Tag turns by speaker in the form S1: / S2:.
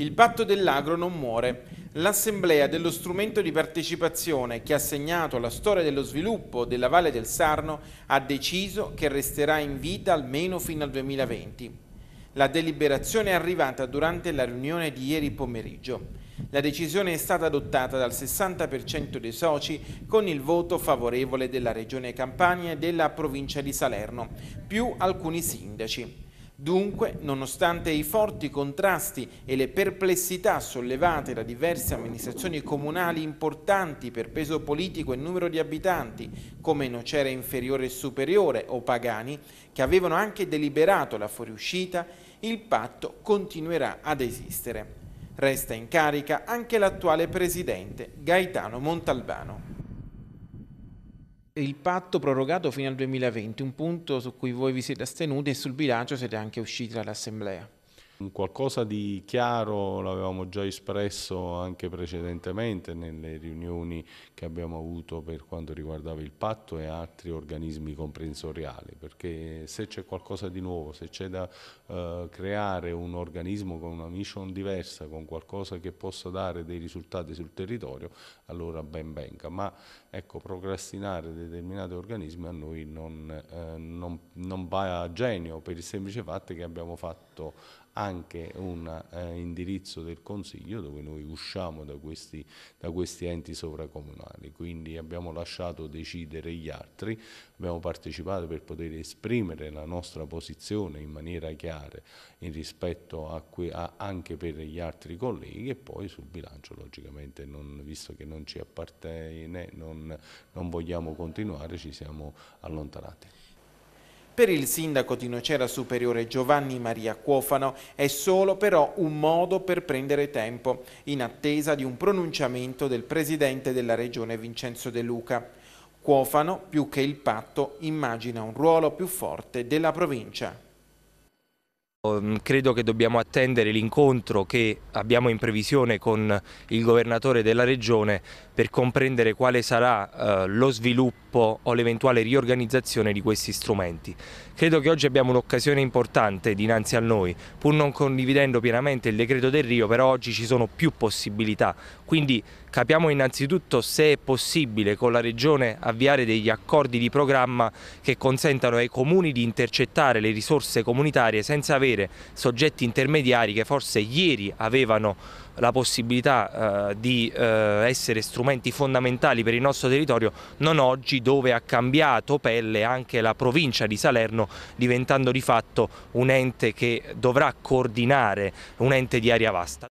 S1: Il patto dell'agro non muore. L'assemblea dello strumento di partecipazione che ha segnato la storia dello sviluppo della Valle del Sarno ha deciso che resterà in vita almeno fino al 2020. La deliberazione è arrivata durante la riunione di ieri pomeriggio. La decisione è stata adottata dal 60% dei soci con il voto favorevole della Regione Campania e della provincia di Salerno, più alcuni sindaci. Dunque, nonostante i forti contrasti e le perplessità sollevate da diverse amministrazioni comunali importanti per peso politico e numero di abitanti, come Nocera Inferiore e Superiore o Pagani, che avevano anche deliberato la fuoriuscita, il patto continuerà ad esistere. Resta in carica anche l'attuale presidente Gaetano Montalbano il patto prorogato fino al 2020, un punto su cui voi vi siete astenuti e sul bilancio siete anche usciti
S2: dall'Assemblea. Qualcosa di chiaro l'avevamo già espresso anche precedentemente nelle riunioni che abbiamo avuto per quanto riguardava il patto e altri organismi comprensoriali, perché se c'è qualcosa di nuovo, se c'è da eh, creare un organismo con una mission diversa, con qualcosa che possa dare dei risultati sul territorio, allora ben venga. Ma ecco, procrastinare determinati organismi a noi non, eh, non, non va a genio per il semplice fatto che abbiamo fatto anche un eh, indirizzo del Consiglio dove noi usciamo da questi, da questi enti sovracomunali, quindi abbiamo lasciato decidere gli altri, abbiamo partecipato per poter esprimere la nostra posizione in maniera chiara in rispetto a, a, anche per gli altri colleghi e poi sul bilancio logicamente non, visto che non ci appartiene non, non vogliamo continuare ci siamo allontanati.
S1: Per il sindaco di Nocera Superiore Giovanni Maria Cuofano è solo però un modo per prendere tempo, in attesa di un pronunciamento del presidente della regione Vincenzo De Luca. Cuofano, più che il patto, immagina un ruolo più forte della provincia.
S3: Ehm, credo che dobbiamo attendere l'incontro che abbiamo in previsione con il governatore della regione per comprendere quale sarà eh, lo sviluppo o l'eventuale riorganizzazione di questi strumenti. Credo che oggi abbiamo un'occasione importante dinanzi a noi, pur non condividendo pienamente il decreto del Rio, però oggi ci sono più possibilità, quindi capiamo innanzitutto se è possibile con la Regione avviare degli accordi di programma che consentano ai comuni di intercettare le risorse comunitarie senza avere avere soggetti intermediari che forse ieri avevano la possibilità eh, di eh, essere strumenti fondamentali per il nostro territorio, non oggi dove ha cambiato pelle anche la provincia di Salerno diventando di fatto un ente che dovrà coordinare un ente di aria vasta.